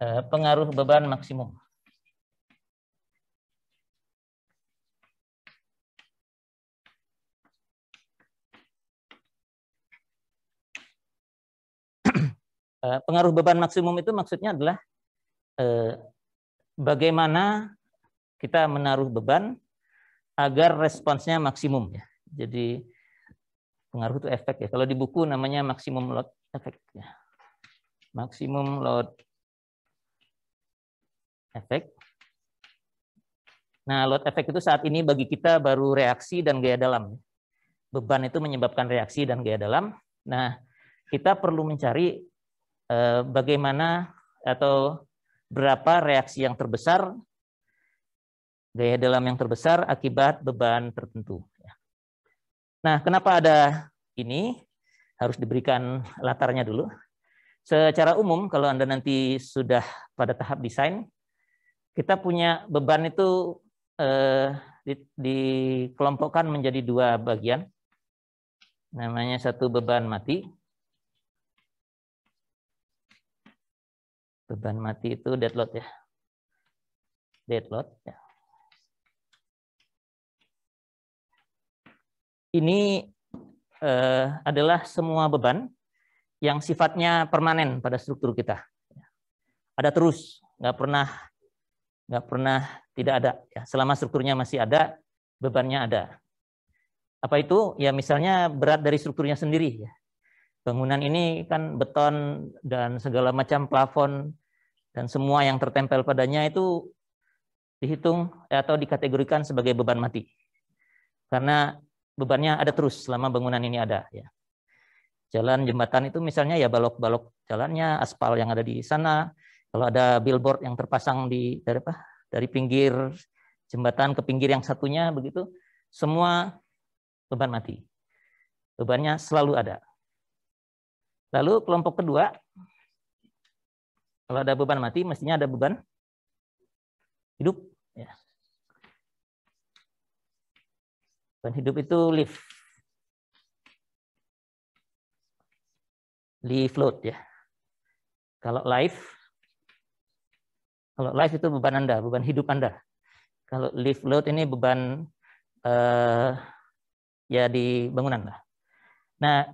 Eh, pengaruh beban maksimum. Eh, pengaruh beban maksimum itu maksudnya adalah eh, bagaimana kita menaruh beban agar responsnya maksimum ya. Jadi pengaruh itu efek ya. Kalau di buku namanya maksimum load efek ya. Maksimum load efek. Nah, load efek itu saat ini bagi kita baru reaksi dan gaya dalam. Beban itu menyebabkan reaksi dan gaya dalam. Nah, kita perlu mencari eh, bagaimana atau berapa reaksi yang terbesar, gaya dalam yang terbesar akibat beban tertentu. Nah, kenapa ada ini? Harus diberikan latarnya dulu. Secara umum, kalau Anda nanti sudah pada tahap desain, kita punya beban itu eh, dikelompokkan menjadi dua bagian. Namanya satu beban mati. Beban mati itu dead load ya. Dead load ya. Ini eh, adalah semua beban yang sifatnya permanen pada struktur kita. Ada terus, nggak pernah nggak pernah tidak ada. Ya, selama strukturnya masih ada, bebannya ada. Apa itu? Ya misalnya berat dari strukturnya sendiri. Ya. Bangunan ini kan beton dan segala macam plafon dan semua yang tertempel padanya itu dihitung atau dikategorikan sebagai beban mati. Karena bebannya ada terus selama bangunan ini ada. Ya. Jalan jembatan itu misalnya ya balok-balok jalannya, aspal yang ada di sana, kalau ada billboard yang terpasang di dari apa? Dari pinggir jembatan ke pinggir yang satunya begitu, semua beban mati. Bebannya selalu ada. Lalu kelompok kedua, kalau ada beban mati, mestinya ada beban hidup. Ya. Beban hidup itu lift Live float ya. Kalau life kalau life itu beban Anda, beban hidup Anda. Kalau live load ini beban uh, ya di bangunan lah. Nah,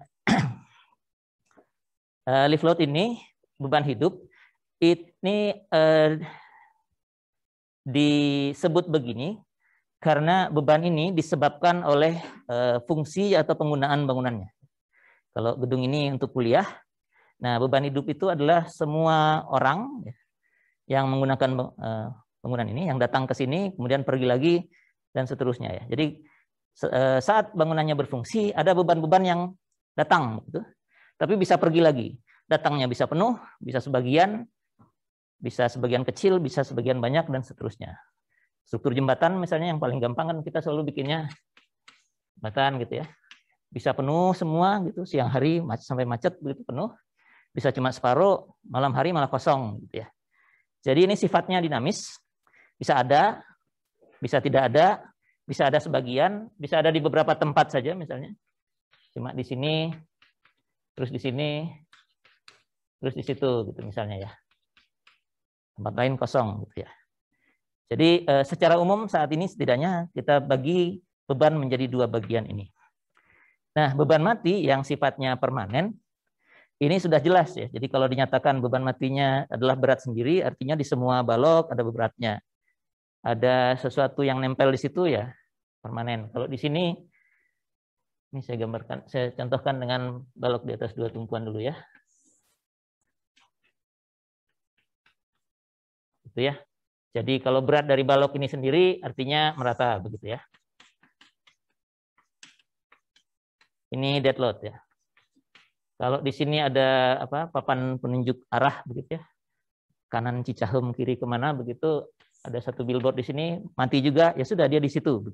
uh, live load ini beban hidup ini uh, disebut begini karena beban ini disebabkan oleh uh, fungsi atau penggunaan bangunannya. Kalau gedung ini untuk kuliah, nah beban hidup itu adalah semua orang ya, yang menggunakan eh, bangunan ini, yang datang ke sini, kemudian pergi lagi, dan seterusnya. ya. Jadi eh, saat bangunannya berfungsi, ada beban-beban yang datang, gitu. tapi bisa pergi lagi. Datangnya bisa penuh, bisa sebagian, bisa sebagian kecil, bisa sebagian banyak, dan seterusnya. Struktur jembatan misalnya yang paling gampang kan kita selalu bikinnya jembatan gitu ya. Bisa penuh semua gitu, siang hari sampai macet begitu penuh. Bisa cuma separuh, malam hari malah kosong gitu ya jadi ini sifatnya dinamis, bisa ada, bisa tidak ada, bisa ada sebagian, bisa ada di beberapa tempat saja misalnya. Cuma di sini, terus di sini, terus di situ gitu misalnya ya. Tempat lain kosong gitu ya. Jadi eh, secara umum saat ini setidaknya kita bagi beban menjadi dua bagian ini. Nah, beban mati yang sifatnya permanen ini sudah jelas ya. Jadi kalau dinyatakan beban matinya adalah berat sendiri, artinya di semua balok ada beratnya. Ada sesuatu yang nempel di situ ya permanen. Kalau di sini ini saya gambarkan, saya contohkan dengan balok di atas dua tumpuan dulu ya. Itu ya. Jadi kalau berat dari balok ini sendiri artinya merata begitu ya. Ini dead load ya. Kalau di sini ada apa papan penunjuk arah begitu ya. Kanan Cicahem, kiri kemana begitu ada satu billboard di sini mati juga ya sudah dia di situ.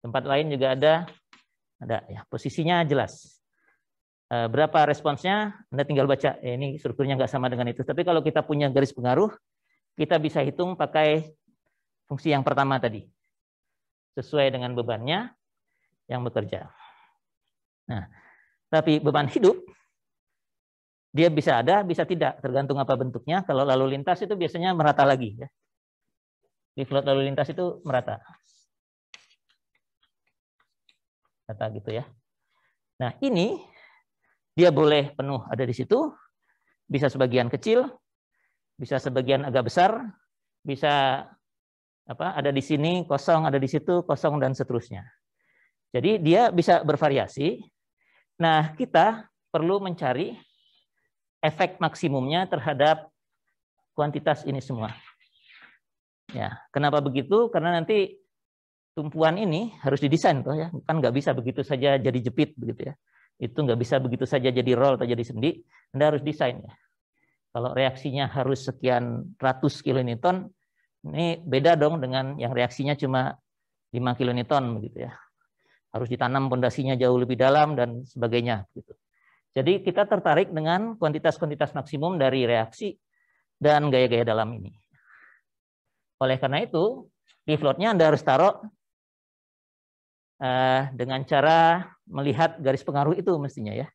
Tempat lain juga ada ada ya posisinya jelas. Eh, berapa responsnya? Anda tinggal baca. Ya, ini strukturnya nggak sama dengan itu. Tapi kalau kita punya garis pengaruh, kita bisa hitung pakai fungsi yang pertama tadi. Sesuai dengan bebannya yang bekerja. Nah, tapi beban hidup dia bisa ada, bisa tidak, tergantung apa bentuknya. Kalau lalu lintas itu biasanya merata lagi. Ya. Di float lalu lintas itu merata. merata gitu ya. Nah ini dia boleh penuh ada di situ, bisa sebagian kecil, bisa sebagian agak besar, bisa apa ada di sini kosong, ada di situ kosong dan seterusnya. Jadi dia bisa bervariasi Nah, kita perlu mencari efek maksimumnya terhadap kuantitas ini semua. Ya, kenapa begitu? Karena nanti tumpuan ini harus didesain toh ya, kan nggak bisa begitu saja jadi jepit begitu ya. Itu nggak bisa begitu saja jadi roll atau jadi sendi. Anda harus desain ya. Kalau reaksinya harus sekian ratus kilonewton, ini beda dong dengan yang reaksinya cuma lima kilonewton begitu ya harus ditanam pondasinya jauh lebih dalam dan sebagainya. Gitu. Jadi kita tertarik dengan kuantitas-kuantitas maksimum dari reaksi dan gaya-gaya dalam ini. Oleh karena itu, di floatnya Anda harus taruh uh, dengan cara melihat garis pengaruh itu mestinya ya.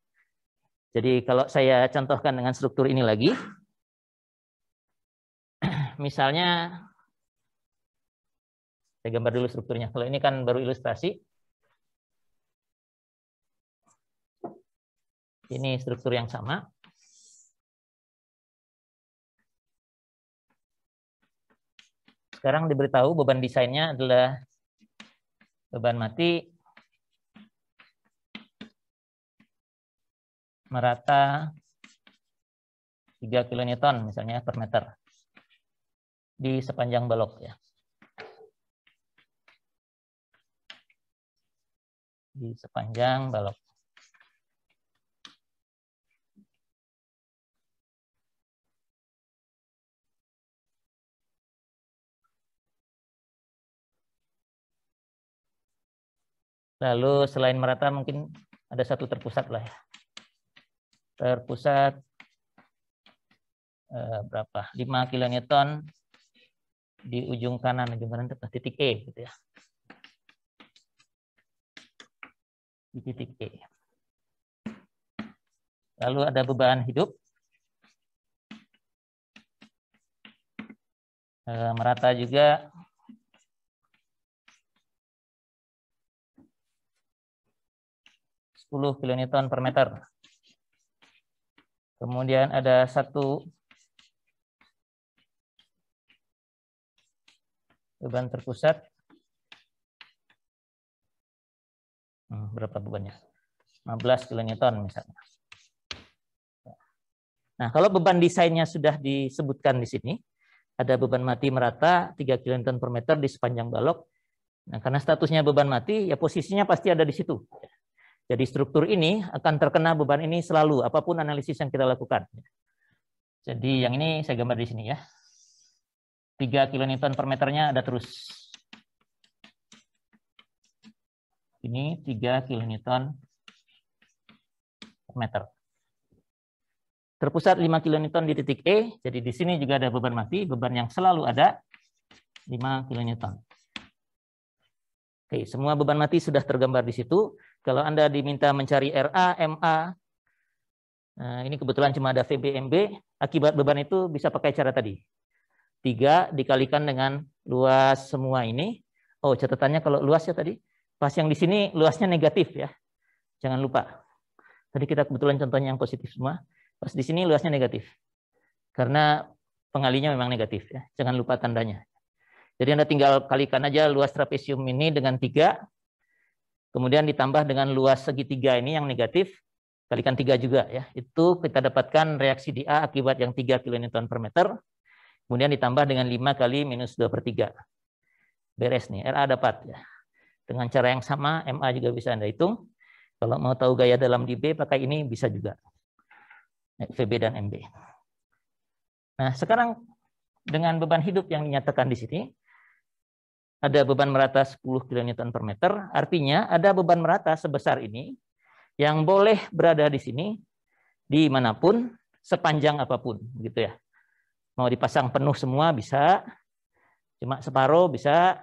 Jadi kalau saya contohkan dengan struktur ini lagi, misalnya saya gambar dulu strukturnya. Kalau ini kan baru ilustrasi, Ini struktur yang sama. Sekarang diberitahu beban desainnya adalah beban mati merata 3 kN misalnya per meter di sepanjang balok ya. Di sepanjang balok. Lalu selain merata mungkin ada satu terpusat lah ya. Terpusat eh, berapa? 5 kilonewton di ujung kanan, ujung kanan itu titik E gitu ya. Di titik E. Lalu ada beban hidup. Eh, merata juga 10 kilonewton per meter. Kemudian ada satu beban terpusat. Hmm, berapa bebannya? 15 kilonewton misalnya. Nah, kalau beban desainnya sudah disebutkan di sini, ada beban mati merata 3 kilonewton per meter di sepanjang balok. Nah, karena statusnya beban mati, ya posisinya pasti ada di situ. Jadi struktur ini akan terkena beban ini selalu, apapun analisis yang kita lakukan. Jadi yang ini saya gambar di sini ya. 3 kN per meternya ada terus. Ini 3 kN per meter. Terpusat 5 kN di titik E, jadi di sini juga ada beban mati, beban yang selalu ada 5 kN. Oke, semua beban mati sudah tergambar di situ. Kalau Anda diminta mencari RA, MA, nah ini kebetulan cuma ada VBMB, akibat beban itu bisa pakai cara tadi. Tiga dikalikan dengan luas semua ini. Oh, catatannya kalau luas ya tadi, pas yang di sini luasnya negatif ya. Jangan lupa. Tadi kita kebetulan contohnya yang positif semua. Pas di sini luasnya negatif. Karena pengalinya memang negatif ya. Jangan lupa tandanya. Jadi Anda tinggal kalikan aja luas trapesium ini dengan tiga. Kemudian ditambah dengan luas segitiga ini yang negatif, kalikan tiga juga ya. Itu kita dapatkan reaksi di A akibat yang 3 kN per meter. Kemudian ditambah dengan 5 kali minus 2 per 3. Beres nih, RA dapat ya. Dengan cara yang sama, MA juga bisa Anda hitung. Kalau mau tahu gaya dalam di B, pakai ini bisa juga. VB dan MB. Nah, sekarang dengan beban hidup yang dinyatakan di sini, ada beban merata 10 kN per meter, artinya ada beban merata sebesar ini yang boleh berada di sini, dimanapun, sepanjang apapun. gitu ya. Mau dipasang penuh semua bisa, cuma separuh bisa,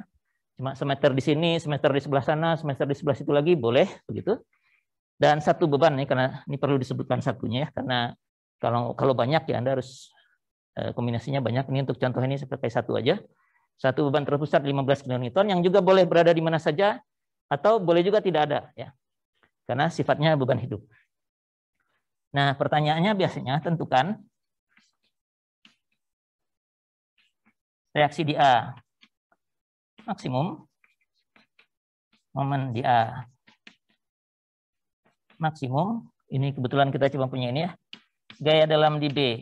cuma semeter di sini, semeter di sebelah sana, semeter di sebelah situ lagi, boleh. begitu. Dan satu beban, ini, karena ini perlu disebutkan satunya ya, karena kalau kalau banyak ya Anda harus eh, kombinasinya banyak. Ini untuk contoh ini seperti satu aja. Satu beban terpusat 15 kN yang juga boleh berada di mana saja atau boleh juga tidak ada ya. Karena sifatnya beban hidup. Nah, pertanyaannya biasanya tentukan reaksi di A maksimum momen di A maksimum ini kebetulan kita coba punya ini ya gaya dalam di B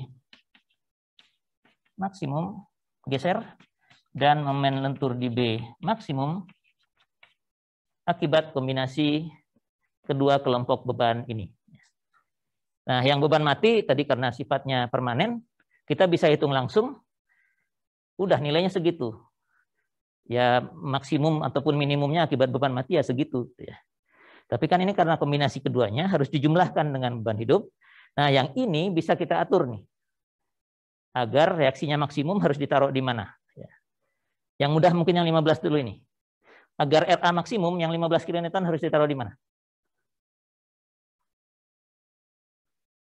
maksimum geser dan momen lentur di B maksimum akibat kombinasi kedua kelompok beban ini. Nah, yang beban mati tadi karena sifatnya permanen, kita bisa hitung langsung, udah nilainya segitu. Ya maksimum ataupun minimumnya akibat beban mati ya segitu. Gitu ya. Tapi kan ini karena kombinasi keduanya harus dijumlahkan dengan beban hidup. Nah, yang ini bisa kita atur nih. Agar reaksinya maksimum harus ditaruh di mana? Yang mudah mungkin yang 15 dulu ini. Agar RA maksimum yang 15 kN e harus ditaruh di mana?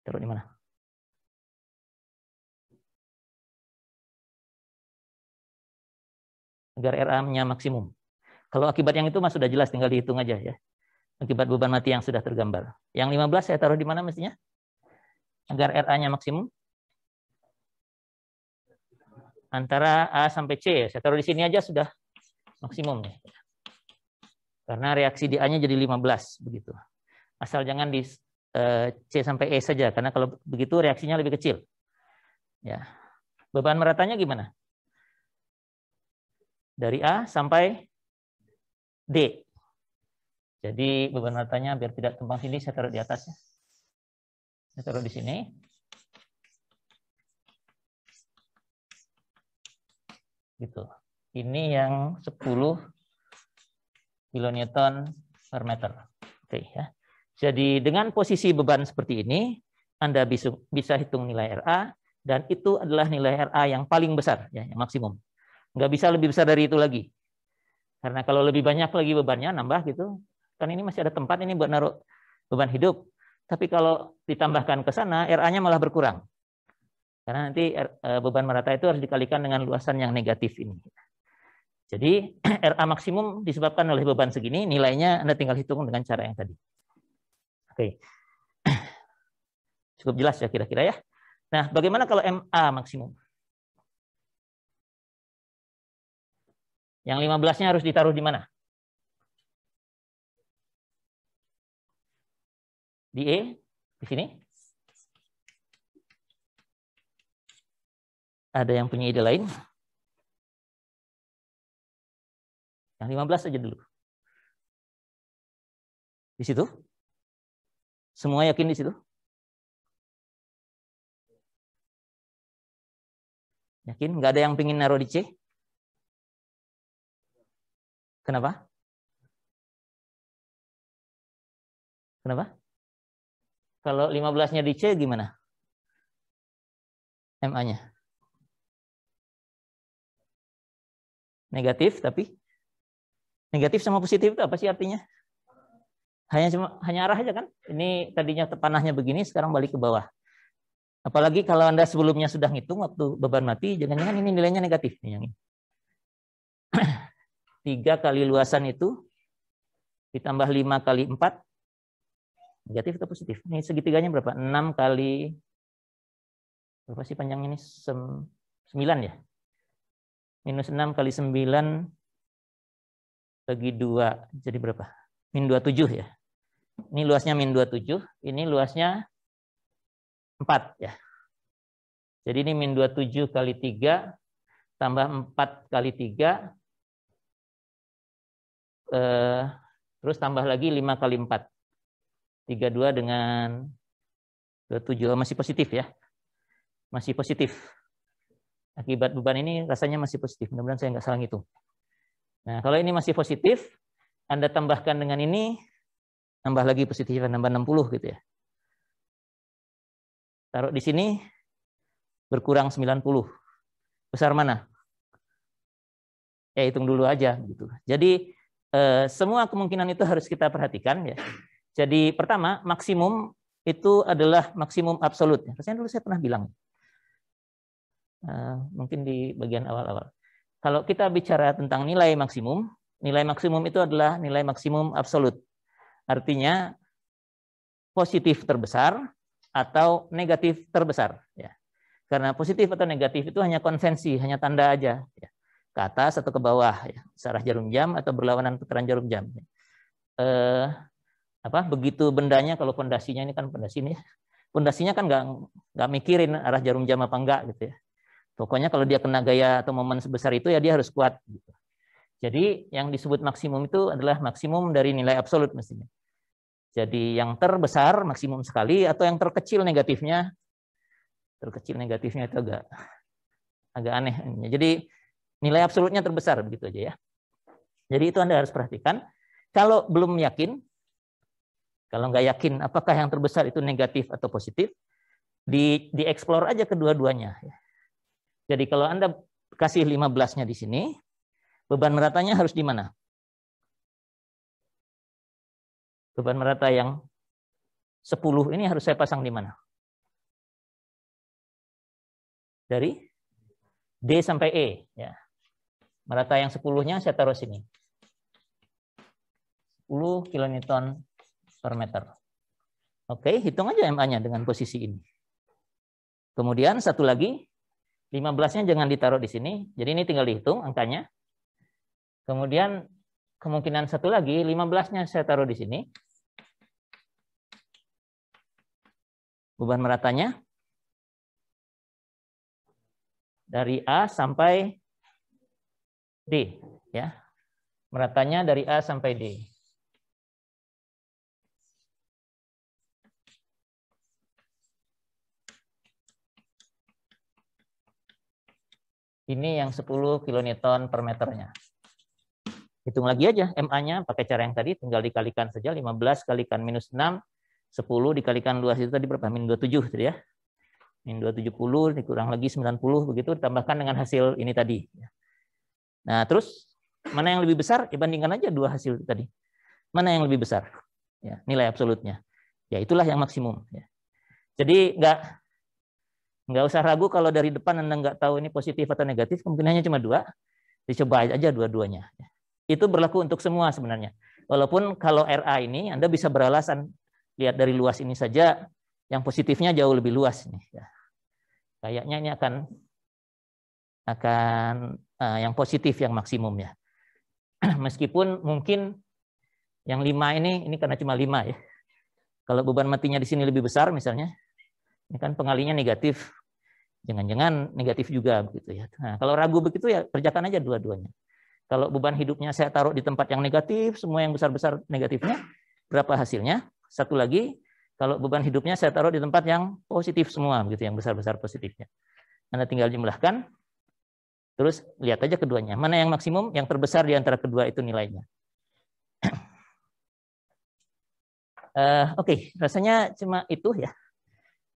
Taruh di mana? Agar RA-nya maksimum. Kalau akibat yang itu mas sudah jelas, tinggal dihitung aja ya. Akibat beban mati yang sudah tergambar. Yang 15 saya taruh di mana mestinya? Agar RA-nya maksimum antara A sampai C. Ya. Saya taruh di sini aja sudah maksimum. Ya. Karena reaksi di A-nya jadi 15 begitu. Asal jangan di eh, C sampai E saja karena kalau begitu reaksinya lebih kecil. Ya. Beban meratanya gimana? Dari A sampai D. Jadi beban meratanya biar tidak tumpang sini saya taruh di atasnya. Saya taruh di sini. gitu. Ini yang 10 kilonewton per meter. Oke ya. Jadi dengan posisi beban seperti ini, Anda bisa bisa hitung nilai RA dan itu adalah nilai RA yang paling besar ya, yang maksimum. Nggak bisa lebih besar dari itu lagi. Karena kalau lebih banyak lagi bebannya nambah gitu, kan ini masih ada tempat ini buat naruh beban hidup. Tapi kalau ditambahkan ke sana, RA-nya malah berkurang. Karena nanti er, eh, beban merata itu harus dikalikan dengan luasan yang negatif ini. Jadi RA maksimum disebabkan oleh beban segini, nilainya Anda tinggal hitung dengan cara yang tadi. Oke. Cukup jelas ya kira-kira ya. Nah, bagaimana kalau MA maksimum? Yang 15-nya harus ditaruh di mana? Di E, di sini. Ada yang punya ide lain? Yang 15 aja dulu. Di situ? Semua yakin di situ? Yakin? Nggak ada yang pingin naruh di C? Kenapa? Kenapa? Kalau 15-nya di C gimana? MA-nya? Negatif tapi negatif sama positif itu apa sih artinya? Hanya cuma hanya arah aja kan? Ini tadinya panahnya begini, sekarang balik ke bawah. Apalagi kalau Anda sebelumnya sudah ngitung waktu beban mati, jangan-jangan ini nilainya negatif. Nih, yang ini. Tiga kali luasan itu ditambah lima kali empat, negatif atau positif? Ini segitiganya berapa? Enam kali, berapa sih panjang ini? sembilan ya? Minus 6 kali 9 bagi 2. Jadi berapa? Min 27 ya. Ini luasnya min 27. Ini luasnya 4 ya. Jadi ini min 27 kali 3 tambah 4 kali 3. Eh, terus tambah lagi 5 kali 4. 32 dengan 27. Masih positif ya. Masih positif akibat beban ini rasanya masih positif. Mudah-mudahan saya nggak salah gitu. Nah, kalau ini masih positif, Anda tambahkan dengan ini, tambah lagi positif, tambah 60 gitu ya. Taruh di sini, berkurang 90. Besar mana? Ya, hitung dulu aja. gitu. Jadi, eh, semua kemungkinan itu harus kita perhatikan. ya. Jadi, pertama, maksimum itu adalah maksimum absolut. Rasanya dulu saya pernah bilang Eh, mungkin di bagian awal-awal. Kalau kita bicara tentang nilai maksimum, nilai maksimum itu adalah nilai maksimum absolut. Artinya positif terbesar atau negatif terbesar. Ya. Karena positif atau negatif itu hanya konvensi, hanya tanda aja. Ya. Ke atas atau ke bawah, ya. searah jarum jam atau berlawanan putaran jarum jam. Eh, apa begitu bendanya kalau pondasinya ini kan pondasi ini, pondasinya kan nggak nggak mikirin arah jarum jam apa enggak gitu ya Pokoknya kalau dia kena gaya atau momen sebesar itu ya dia harus kuat. Gitu. Jadi yang disebut maksimum itu adalah maksimum dari nilai absolut mestinya. Jadi yang terbesar maksimum sekali atau yang terkecil negatifnya terkecil negatifnya itu agak agak aneh. Jadi nilai absolutnya terbesar begitu aja ya. Jadi itu Anda harus perhatikan. Kalau belum yakin, kalau nggak yakin apakah yang terbesar itu negatif atau positif, di dieksplor aja kedua-duanya. Ya. Jadi kalau Anda kasih 15-nya di sini, beban meratanya harus di mana? Beban merata yang 10 ini harus saya pasang di mana? Dari D sampai E. Ya. Merata yang 10-nya saya taruh sini. 10 kilonewton per meter. Oke, hitung aja MA-nya dengan posisi ini. Kemudian satu lagi, 15-nya jangan ditaruh di sini. Jadi ini tinggal dihitung angkanya. Kemudian kemungkinan satu lagi, 15-nya saya taruh di sini. Beban meratanya. Dari A sampai D. ya Meratanya dari A sampai D. Ini yang 10 kilonewton per meternya. Hitung lagi aja MA-nya pakai cara yang tadi, tinggal dikalikan saja 15 kalikan minus 6, 10 dikalikan luas itu tadi berapa? Min 27 tadi ya. Min 270 dikurang lagi 90 begitu ditambahkan dengan hasil ini tadi. Nah, terus mana yang lebih besar? Ya bandingkan aja dua hasil tadi. Mana yang lebih besar? Ya, nilai absolutnya. Ya, itulah yang maksimum ya. Jadi nggak Nggak usah ragu kalau dari depan Anda nggak tahu ini positif atau negatif, kemungkinannya cuma dua. Dicoba aja dua-duanya. Itu berlaku untuk semua sebenarnya. Walaupun kalau RA ini Anda bisa beralasan, lihat dari luas ini saja, yang positifnya jauh lebih luas. Nih. Ya. Kayaknya ini akan akan uh, yang positif yang maksimum ya. Meskipun mungkin yang lima ini, ini karena cuma lima ya. Kalau beban matinya di sini lebih besar misalnya, ini kan pengalinya negatif, jangan-jangan negatif juga begitu ya. Nah, kalau ragu begitu ya kerjakan aja dua-duanya. Kalau beban hidupnya saya taruh di tempat yang negatif, semua yang besar-besar negatifnya, berapa hasilnya? Satu lagi, kalau beban hidupnya saya taruh di tempat yang positif semua, begitu yang besar-besar positifnya. Anda tinggal jumlahkan, terus lihat aja keduanya. Mana yang maksimum, yang terbesar di antara kedua itu nilainya. Uh, Oke, okay. rasanya cuma itu ya.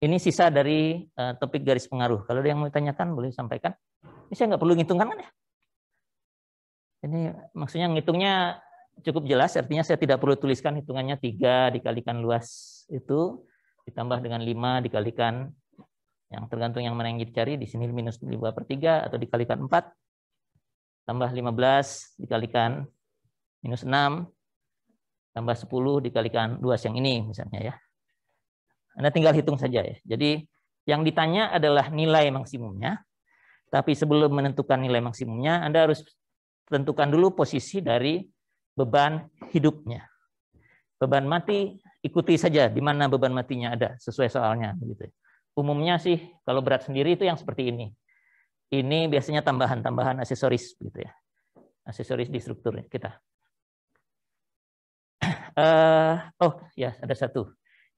Ini sisa dari uh, topik garis pengaruh. Kalau ada yang mau ditanyakan, boleh sampaikan. Ini saya nggak perlu ngitungkan kan ya? Ini maksudnya ngitungnya cukup jelas, artinya saya tidak perlu tuliskan hitungannya tiga dikalikan luas itu, ditambah dengan lima dikalikan yang tergantung yang mana yang dicari, di sini minus dua per tiga atau dikalikan empat. tambah lima belas dikalikan minus enam. tambah sepuluh dikalikan luas yang ini misalnya ya. Anda tinggal hitung saja ya. Jadi yang ditanya adalah nilai maksimumnya, tapi sebelum menentukan nilai maksimumnya, Anda harus tentukan dulu posisi dari beban hidupnya. Beban mati ikuti saja di mana beban matinya ada sesuai soalnya begitu. Umumnya sih kalau berat sendiri itu yang seperti ini. Ini biasanya tambahan-tambahan aksesoris gitu ya. Aksesoris di strukturnya kita. Uh, oh ya ada satu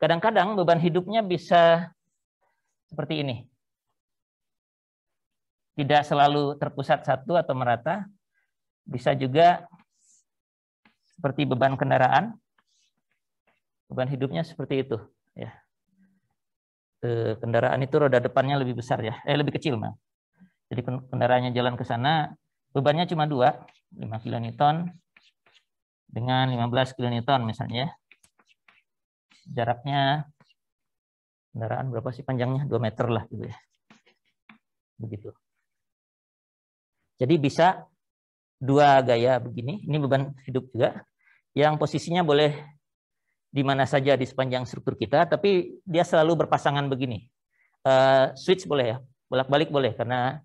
Kadang-kadang beban hidupnya bisa seperti ini. Tidak selalu terpusat satu atau merata, bisa juga seperti beban kendaraan. Beban hidupnya seperti itu, ya. E, kendaraan itu roda depannya lebih besar ya, eh lebih kecil mah. Jadi kendaraannya jalan ke sana, bebannya cuma dua, 5 kN dengan 15 kN misalnya. Ya jaraknya kendaraan berapa sih panjangnya 2 meter lah gitu ya begitu jadi bisa dua gaya begini ini beban hidup juga yang posisinya boleh di mana saja di sepanjang struktur kita tapi dia selalu berpasangan begini uh, switch boleh ya bolak-balik boleh karena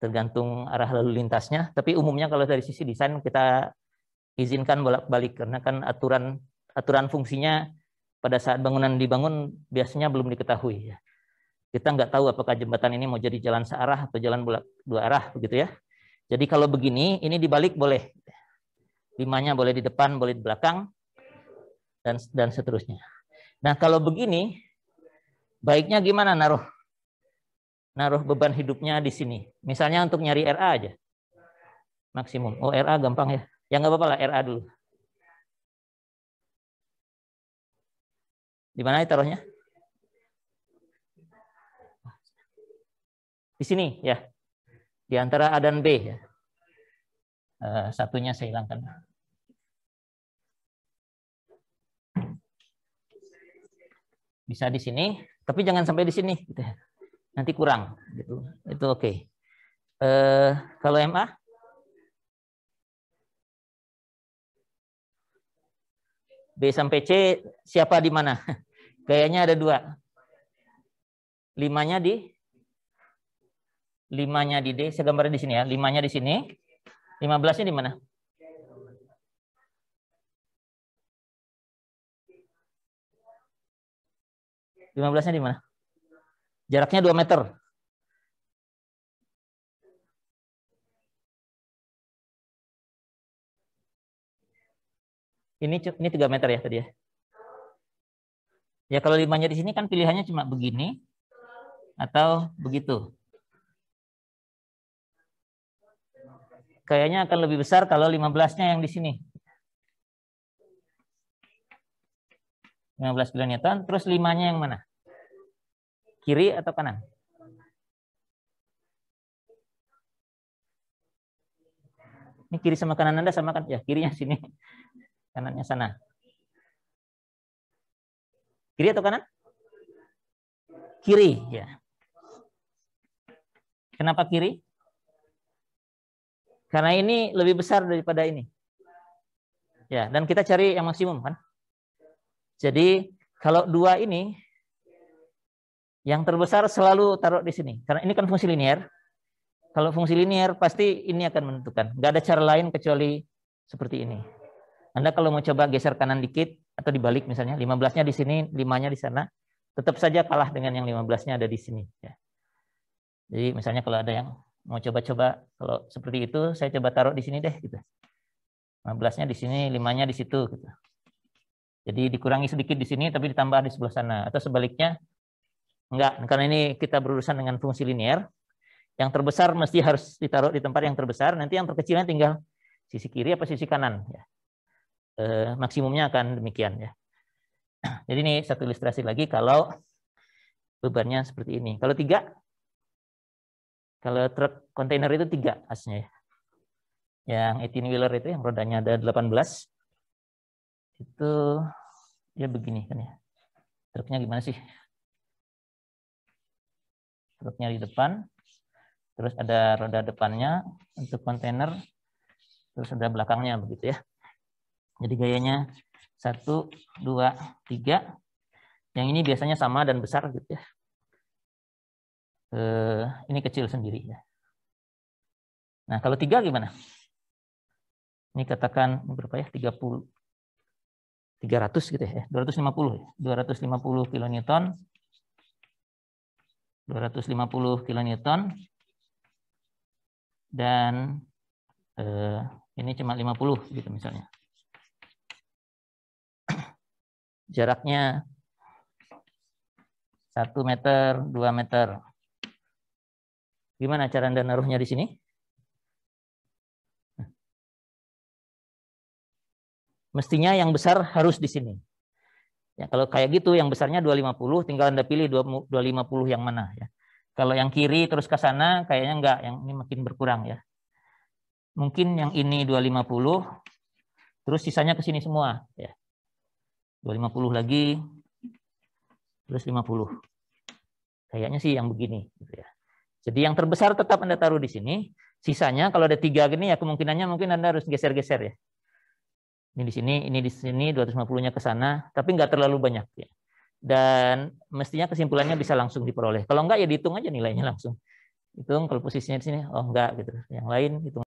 tergantung arah lalu lintasnya tapi umumnya kalau dari sisi desain kita izinkan bolak-balik karena kan aturan aturan fungsinya pada saat bangunan dibangun biasanya belum diketahui. Ya. Kita nggak tahu apakah jembatan ini mau jadi jalan searah atau jalan dua arah begitu ya. Jadi kalau begini, ini dibalik boleh. Limanya boleh di depan, boleh di belakang, dan, dan seterusnya. Nah kalau begini, baiknya gimana naruh? Naruh beban hidupnya di sini. Misalnya untuk nyari RA aja. Maksimum. Oh RA gampang ya. Ya nggak apa-apa lah RA dulu. Di mana taruhnya? Di sini ya. Di antara A dan B ya. Eh, satunya saya hilangkan. Bisa di sini, tapi jangan sampai di sini. Gitu ya. Nanti kurang. Gitu. Itu oke. Okay. Eh, kalau MA? B sampai C siapa di mana? Kayaknya ada dua. Limanya di limanya di D. Saya di sini ya. Limanya di sini. 15-nya di mana? Lima belasnya di mana? Jaraknya dua meter. Ini ini 3 meter ya tadi ya. Ya kalau limanya di sini kan pilihannya cuma begini atau begitu. Kayaknya akan lebih besar kalau 15-nya yang di sini. 15 kilo Newton, terus limanya yang mana? Kiri atau kanan? Ini kiri sama kanan Anda sama kan? Ya, kirinya sini. Kanannya sana. Kiri atau kanan? Kiri, ya. Kenapa kiri? Karena ini lebih besar daripada ini. Ya, dan kita cari yang maksimum kan. Jadi kalau dua ini yang terbesar selalu taruh di sini. Karena ini kan fungsi linier. Kalau fungsi linier pasti ini akan menentukan. Gak ada cara lain kecuali seperti ini. Anda kalau mau coba geser kanan dikit atau dibalik misalnya, 15-nya di sini, 5-nya di sana, tetap saja kalah dengan yang 15-nya ada di sini. Ya. Jadi misalnya kalau ada yang mau coba-coba, kalau seperti itu saya coba taruh di sini deh. Gitu. 15-nya di sini, 5-nya di situ. Gitu. Jadi dikurangi sedikit di sini, tapi ditambah di sebelah sana. Atau sebaliknya, enggak. Karena ini kita berurusan dengan fungsi linier. Yang terbesar mesti harus ditaruh di tempat yang terbesar. Nanti yang terkecilnya tinggal sisi kiri apa sisi kanan. Ya. Eh, maksimumnya akan demikian ya. Jadi ini satu ilustrasi lagi kalau bebannya seperti ini. Kalau tiga, kalau truk kontainer itu tiga asnya ya. Yang 18 wheeler itu yang rodanya ada 18 itu ya begini kan ya. Truknya gimana sih? Truknya di depan, terus ada roda depannya untuk kontainer, terus ada belakangnya begitu ya. Jadi gayanya satu, dua, tiga. Yang ini biasanya sama dan besar gitu ya. Eh, ini kecil sendiri ya. Nah kalau tiga gimana? Ini katakan berapa ya? 30 300 gitu ya, 250 250 ya. kilonewton 250 kilonewton dan eh, ini cuma 50 gitu misalnya. jaraknya 1 meter, 2 meter. Gimana cara Anda naruhnya di sini? Mestinya yang besar harus di sini. Ya, kalau kayak gitu yang besarnya 250, tinggal Anda pilih 250 yang mana ya. Kalau yang kiri terus ke sana kayaknya enggak, yang ini makin berkurang ya. Mungkin yang ini 250 terus sisanya ke sini semua ya. 250 lagi, plus 50. Kayaknya sih yang begini. Gitu ya. Jadi yang terbesar tetap Anda taruh di sini. Sisanya kalau ada tiga gini ya kemungkinannya mungkin Anda harus geser-geser ya. Ini di sini, ini di sini, 250-nya ke sana, tapi nggak terlalu banyak. Ya. Dan mestinya kesimpulannya bisa langsung diperoleh. Kalau nggak ya dihitung aja nilainya langsung. Hitung kalau posisinya di sini, oh nggak gitu. Yang lain hitung.